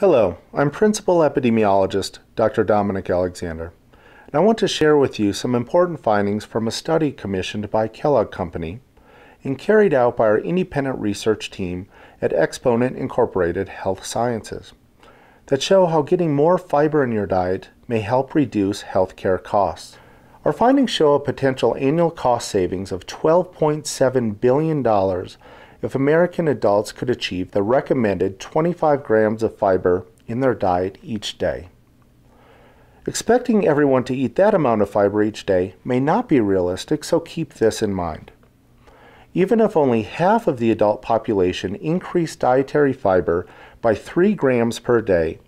Hello, I'm Principal Epidemiologist Dr. Dominic Alexander, and I want to share with you some important findings from a study commissioned by Kellogg Company and carried out by our independent research team at Exponent Incorporated Health Sciences that show how getting more fiber in your diet may help reduce healthcare costs. Our findings show a potential annual cost savings of $12.7 billion if American adults could achieve the recommended 25 grams of fiber in their diet each day. Expecting everyone to eat that amount of fiber each day may not be realistic, so keep this in mind. Even if only half of the adult population increased dietary fiber by 3 grams per day,